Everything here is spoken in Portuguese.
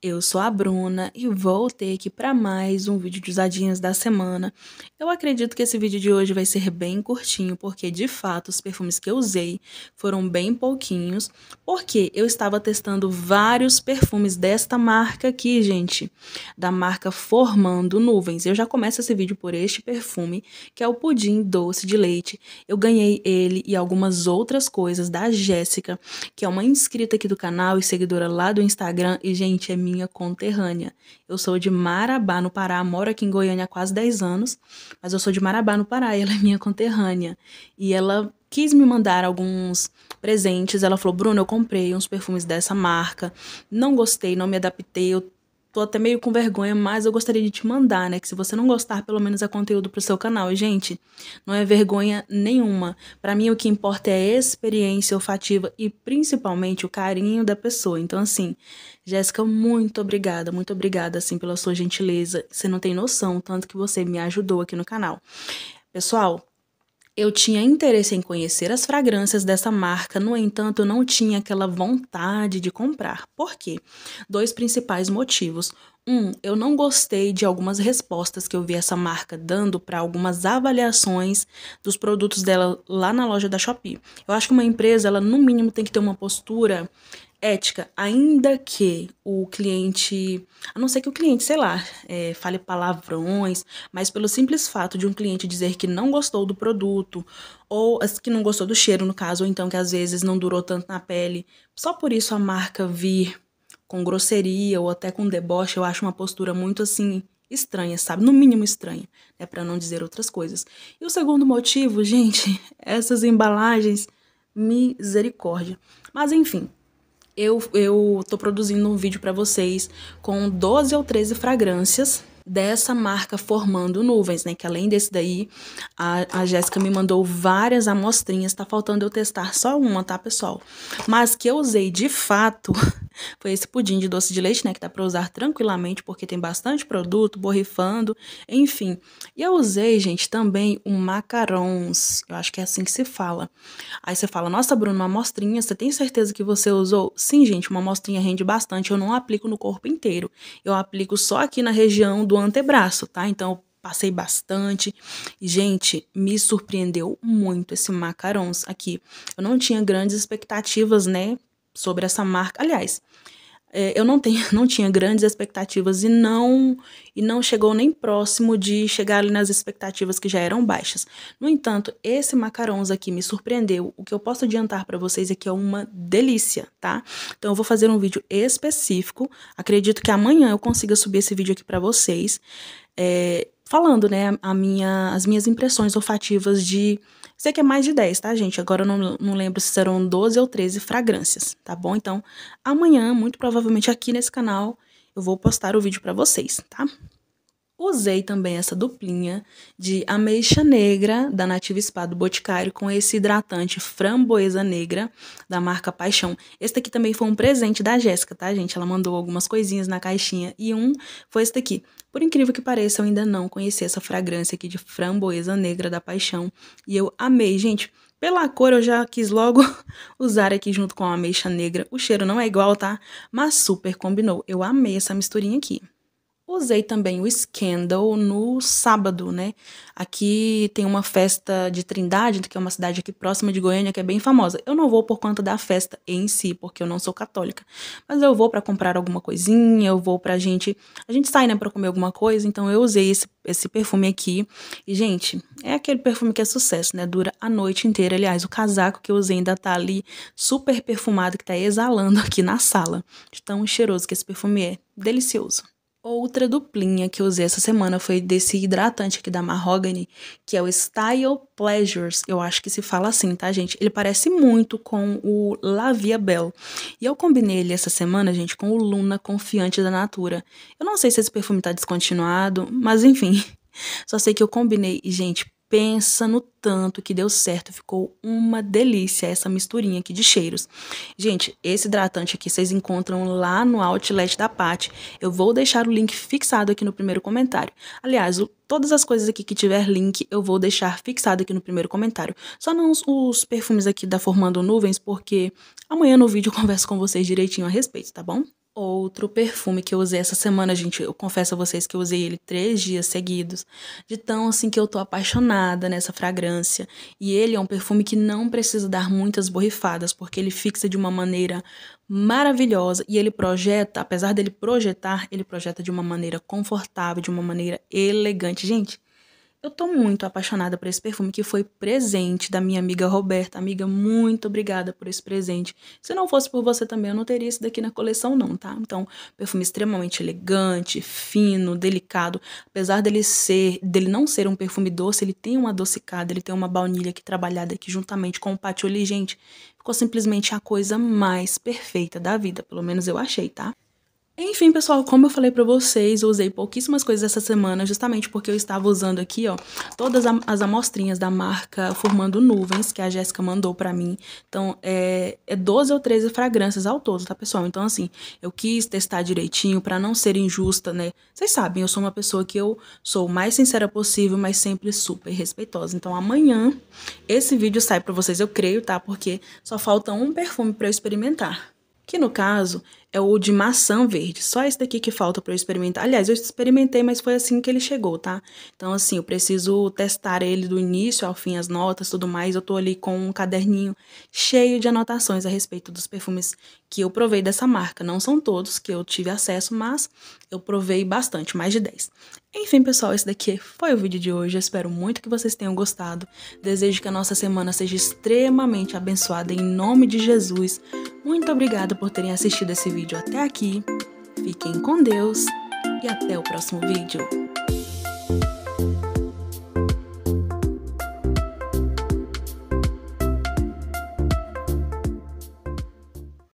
Eu sou a Bruna e voltei aqui para mais um vídeo de usadinhas da semana. Eu acredito que esse vídeo de hoje vai ser bem curtinho, porque de fato os perfumes que eu usei foram bem pouquinhos, porque eu estava testando vários perfumes desta marca aqui, gente, da marca Formando Nuvens. Eu já começo esse vídeo por este perfume, que é o Pudim Doce de Leite. Eu ganhei ele e algumas outras coisas da Jéssica, que é uma inscrita aqui do canal e seguidora lá do Instagram, e gente, é minha conterrânea. Eu sou de Marabá, no Pará, moro aqui em Goiânia há quase 10 anos, mas eu sou de Marabá, no Pará, e ela é minha conterrânea. E ela quis me mandar alguns presentes. Ela falou: Bruno, eu comprei uns perfumes dessa marca, não gostei, não me adaptei, eu tô até meio com vergonha, mas eu gostaria de te mandar, né? Que se você não gostar, pelo menos é conteúdo pro seu canal. E, gente, não é vergonha nenhuma. Para mim, o que importa é a experiência olfativa e principalmente o carinho da pessoa. Então, assim, Jéssica, muito obrigada, muito obrigada, assim, pela sua gentileza. Você não tem noção, tanto que você me ajudou aqui no canal. Pessoal, eu tinha interesse em conhecer as fragrâncias dessa marca, no entanto, não tinha aquela vontade de comprar. Por quê? Dois principais motivos. Um, eu não gostei de algumas respostas que eu vi essa marca dando para algumas avaliações dos produtos dela lá na loja da Shopee. Eu acho que uma empresa, ela no mínimo tem que ter uma postura ética, ainda que o cliente, a não ser que o cliente, sei lá, é, fale palavrões, mas pelo simples fato de um cliente dizer que não gostou do produto, ou que não gostou do cheiro, no caso, ou então que às vezes não durou tanto na pele, só por isso a marca vir com grosseria ou até com deboche, eu acho uma postura muito assim estranha, sabe? No mínimo estranha, né? Para não dizer outras coisas. E o segundo motivo, gente, essas embalagens, misericórdia. Mas enfim, eu, eu tô produzindo um vídeo para vocês com 12 ou 13 fragrâncias dessa marca Formando Nuvens, né? Que além desse daí, a, a Jéssica me mandou várias amostrinhas, tá faltando eu testar só uma, tá, pessoal? Mas que eu usei de fato Foi esse pudim de doce de leite, né, que dá para usar tranquilamente porque tem bastante produto, borrifando, enfim. E eu usei, gente, também um macarons, eu acho que é assim que se fala. Aí você fala, nossa, Bruno, uma amostrinha, você tem certeza que você usou? Sim, gente, uma amostrinha rende bastante, eu não aplico no corpo inteiro. Eu aplico só aqui na região do antebraço, tá? Então, passei bastante. gente, me surpreendeu muito esse macarons aqui. Eu não tinha grandes expectativas, né, sobre essa marca. Aliás, é, eu não, tenho, não tinha grandes expectativas e não e não chegou nem próximo de chegar ali nas expectativas que já eram baixas. No entanto, esse macarons aqui me surpreendeu. O que eu posso adiantar para vocês é que é uma delícia, tá? Então eu vou fazer um vídeo específico. Acredito que amanhã eu consiga subir esse vídeo aqui para vocês, é, falando, né, a minha, as minhas impressões olfativas de Sei que é mais de 10, tá, gente? Agora eu não, não lembro se serão 12 ou 13 fragrâncias, tá bom? Então, amanhã, muito provavelmente aqui nesse canal, eu vou postar o vídeo para vocês, tá? Usei também essa duplinha de ameixa negra da Nativa Spa do Boticário com esse hidratante framboesa negra da marca Paixão. Esse daqui também foi um presente da Jéssica, tá, gente? Ela mandou algumas coisinhas na caixinha e um foi esse daqui. Por incrível que pareça, eu ainda não conheci essa fragrância aqui de framboesa negra da Paixão e eu amei, gente. Pela cor eu já quis logo usar aqui junto com a ameixa negra. O cheiro não é igual, tá? Mas super combinou. Eu amei essa misturinha aqui. Usei também o Scandal no sábado, né? Aqui tem uma festa de Trindade, que é uma cidade aqui próxima de Goiânia, que é bem famosa. Eu não vou por conta da festa em si, porque eu não sou católica. Mas eu vou para comprar alguma coisinha, eu vou pra gente. A gente sai, né, pra comer alguma coisa, então eu usei esse, esse perfume aqui. E, gente, é aquele perfume que é sucesso, né? Dura a noite inteira. Aliás, o casaco que eu usei ainda tá ali super perfumado, que tá exalando aqui na sala. De tão cheiroso que esse perfume é. Delicioso. Outra duplinha que eu usei essa semana foi desse hidratante aqui da Mahogany, que é o Style Pleasures, eu acho que se fala assim, tá, gente? Ele parece muito com o Lavia E eu combinei ele essa semana, gente, com o Luna Confiante da Natura. Eu não sei se esse perfume tá descontinuado, mas enfim. Só sei que eu combinei e, gente, Pensa no tanto que deu certo, ficou uma delícia essa misturinha aqui de cheiros. Gente, esse hidratante aqui vocês encontram lá no outlet da Pat. Eu vou deixar o link fixado aqui no primeiro comentário. Aliás, o, todas as coisas aqui que tiver link, eu vou deixar fixado aqui no primeiro comentário. Só não os, os perfumes aqui da Formando Nuvens, porque amanhã no vídeo eu converso com vocês direitinho a respeito, tá bom? Outro perfume que eu usei essa semana, gente, eu confesso a vocês que eu usei ele três dias seguidos, de tão assim que eu tô apaixonada nessa fragrância. E ele é um perfume que não precisa dar muitas borrifadas, porque ele fixa de uma maneira maravilhosa e ele projeta, apesar dele projetar, ele projeta de uma maneira confortável, de uma maneira elegante. Gente, eu tô muito apaixonada por esse perfume que foi presente da minha amiga Roberta. Amiga, muito obrigada por esse presente. Se não fosse por você também, eu não teria esse daqui na coleção não, tá? Então, perfume extremamente elegante, fino, delicado. Apesar dele ser, dele não ser um perfume doce, ele tem uma adocicada, ele tem uma baunilha aqui trabalhada aqui juntamente com o patchouli, gente. Ficou simplesmente a coisa mais perfeita da vida, pelo menos eu achei, tá? Enfim, pessoal, como eu falei para vocês, eu usei pouquíssimas coisas essa semana, justamente porque eu estava usando aqui, ó, todas as amostrinhas da marca Formando Nuvens, que a Jéssica mandou para mim. Então, é, é 12 ou 13 fragrâncias ao todo, tá, pessoal? Então, assim, eu quis testar direitinho para não ser injusta, né? Vocês sabem, eu sou uma pessoa que eu sou o mais sincera possível, mas sempre super respeitosa. Então, amanhã esse vídeo sai para vocês, eu creio, tá? Porque só falta um perfume para eu experimentar que no caso é o de maçã verde. Só esse daqui que falta para eu experimentar. Aliás, eu experimentei, mas foi assim que ele chegou, tá? Então, assim, eu preciso testar ele do início ao fim, as notas, tudo mais. Eu tô ali com um caderninho cheio de anotações a respeito dos perfumes que eu provei dessa marca. Não são todos que eu tive acesso, mas eu provei bastante, mais de 10. Enfim, pessoal, esse daqui foi o vídeo de hoje. Eu espero muito que vocês tenham gostado. Desejo que a nossa semana seja extremamente abençoada em nome de Jesus. Muito obrigada por terem assistido esse vídeo vídeo até aqui. Fiquem com Deus e até o próximo vídeo.